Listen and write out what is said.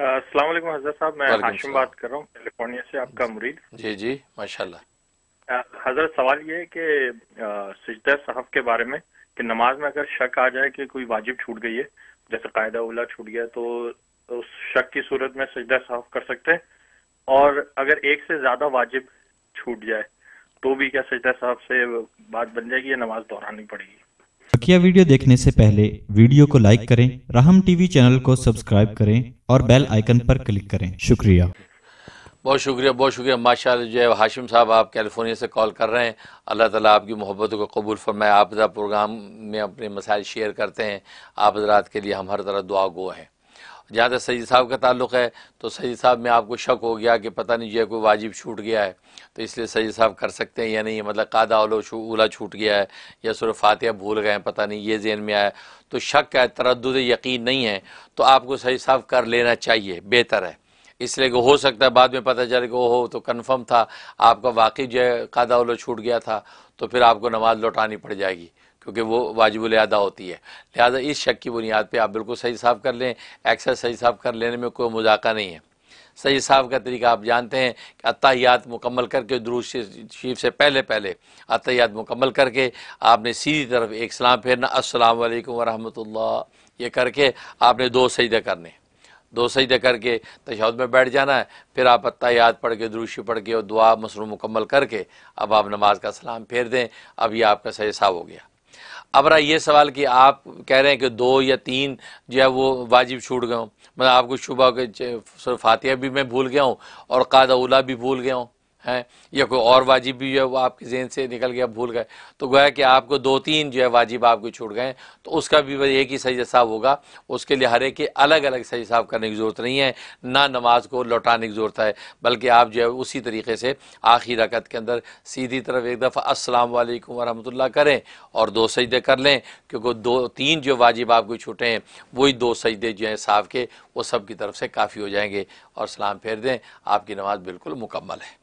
अस्सलाम हजरत साहब मैं हाशिम बात कर रहा हूँ कैलिफोर्निया से आपका मुरीद जी जी माशाल्लाह हजरत सवाल ये है कि सजदा साहब के बारे में कि नमाज में अगर शक आ जाए कि कोई वाजिब छूट गई है जैसे कायदा उला छूट गया तो उस शक की सूरत में सजदा साहब कर सकते हैं और अगर एक से ज्यादा वाजिब छूट जाए तो भी क्या सजदा साहब से बात बन जाएगी या नमाज दोहरानी पड़ेगी बकिया वीडियो देखने से पहले वीडियो को लाइक करें राहम टीवी चैनल को सब्सक्राइब करें और बेल आइकन पर क्लिक करें शुक्रिया बहुत शुक्रिया बहुत शुक्रिया माशा जो है हाशिम साहब आप कैलिफोर्निया से कॉल कर रहे हैं अल्लाह ताला आपकी मोहब्बत को कबूल फरमाए आप प्रोग्राम में अपने मसाइल शेयर करते हैं आप हजरात के लिए हम हर तरह दुआ गो हैं जहाँ तक सईद साहब का ताल्लुक़ है तो सईद साहब में आपको शक हो गया कि पता नहीं यह कोई वाजिब छूट गया है तो इसलिए सईद साहब कर सकते हैं या नहीं मतलब कादा उलो उला छूट गया है या सुर फातिहा भूल गए हैं पता नहीं ये जेन में आया तो शक का तरद यकीन नहीं है तो आपको सही साहब कर लेना चाहिए बेहतर है इसलिए कि हो सकता है बाद में पता चले कि ओहो तो कन्फर्म था आपका वाकई जो है कादा उलो छूट गया था तो फिर आपको नमाज लौटानी पड़ जाएगी क्योंकि वो वाजिब अदा होती है लिहाजा इस शक की बुनियाद पर आप बिल्कुल सही साफ़ कर लें एक्सर सही साफ़ कर लेने में कोई मजाका नहीं है सही साहब का तरीका आप जानते हैं कि अतियात मुकम्मल करके दरूज शीफ से पहले पहले अतियात मुकम्मल करके आपने सीधी तरफ एक सलाम फेरना असलम वालेकुम वरहमतुल्लाह ये करके आपने दो सजदे करने दो सजदे करके तशाद में बैठ जाना है फिर आप अतहियात पढ़ के दरूशी पढ़ के और दुआ मसरू मुकम्मल करके अब आप नमाज का सलाम फेर दें अब यह आपका सही साहब हो गया अब रहा ये सवाल कि आप कह रहे हैं कि दो या तीन जो है वो वाजिब छूट गए हों मतलब आपको शुभ के फातिया भी मैं भूल गया हूँ और कादा उला भी भूल गया हूँ हैं या कोई और वाजिब भी जो है वो आपके जहन से निकल गया भूल गए तो गोया कि आपको दो तीन जो है वाजिब आपके छूट गए तो उसका भी एक ही सही हिसाब होगा उसके लिए हर एक के अलग अलग सही हिसाब करने की ज़रूरत नहीं है ना नमाज को लौटाने की ज़रूरत है बल्कि आप जो है उसी तरीके से आखिरी रकत के अंदर सीधी तरफ एक दफ़ा असलम वालेकुम करें और दो सजदे कर लें क्योंकि दो तीन जो वाजिब आपको छूटे हैं वही दो सजदे जो हैं साफ़ के वो सब की तरफ से काफ़ी हो जाएंगे और सलाम फेर दें आपकी नमाज बिल्कुल मुकम्मल है